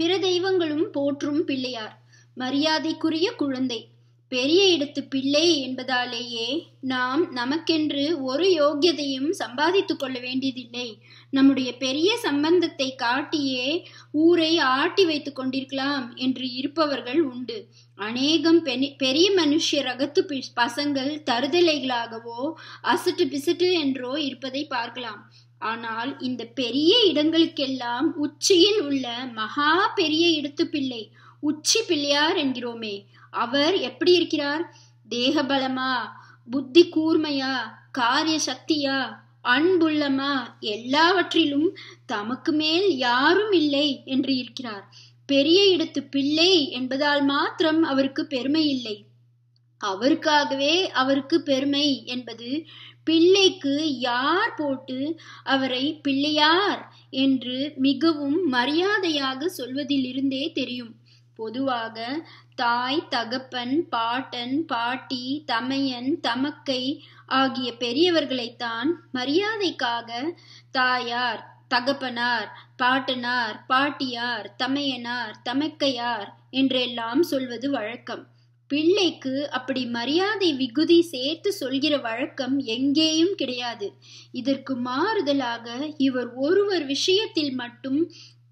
பிற தெய்வங்களும் போற்றும் பிள்ளையார் மரியாதைக்குரிய குழந்தை பெரிய இடத்து பிள்ளை என்பதாலேயே நாம் நமக்கென்று ஒரு யோக்கியதையும் சம்பாதித்து கொள்ள வேண்டியதில்லை நம்முடைய பெரிய சம்பந்தத்தை காட்டியே ஊரை ஆட்டி வைத்து கொண்டிருக்கலாம் என்று இருப்பவர்கள் உண்டு அநேகம் பெரிய மனுஷிய ரகத்து பசங்கள் தருதலைகளாகவோ அசட்டு பிசட்டு என்றோ இருப்பதை பார்க்கலாம் ஆனால் இந்த பெரிய இடங்களுக்கெல்லாம் உச்சியில் உள்ள மகா பெரிய இடத்து பிள்ளை உச்சி பிள்ளையார் என்கிறோமே அவர் எப்படி இருக்கிறார் தேகபலமா புத்தி கூர்மையா காரிய சக்தியா அன்புள்ளமா எல்லாவற்றிலும் தமக்கு மேல் யாரும் இல்லை என்று இருக்கிறார் பெரிய இடத்து பிள்ளை என்பதால் மாத்திரம் அவருக்கு பெருமை இல்லை அவருக்காகவே அவருக்கு பெருமை என்பது பிள்ளைக்கு யார் போட்டு அவரை பிள்ளையார் என்று மிகவும் மரியாதையாக சொல்வதிலிருந்தே தெரியும் பொதுவாக தாய் தகப்பன் பாட்டன் பாட்டி தமையன் தமக்கை ஆகிய பெரியவர்களைத்தான் மரியாதைக்காக தாயார் தகப்பனார் பாட்டனார் பாட்டியார் தமையனார் தமக்கையார் என்றெல்லாம் சொல்வது வழக்கம் பிள்ளைக்கு அப்படி மரியாதை விகுதி சேர்த்து சொல்கிற வழக்கம் எங்கேயும் கிடையாது இதற்கு மாறுதலாக இவர் ஒருவர் விஷயத்தில் மட்டும்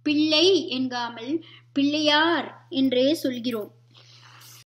பிள்ளை என்காமல் பிள்ளையார் என்றே சொல்கிறோம்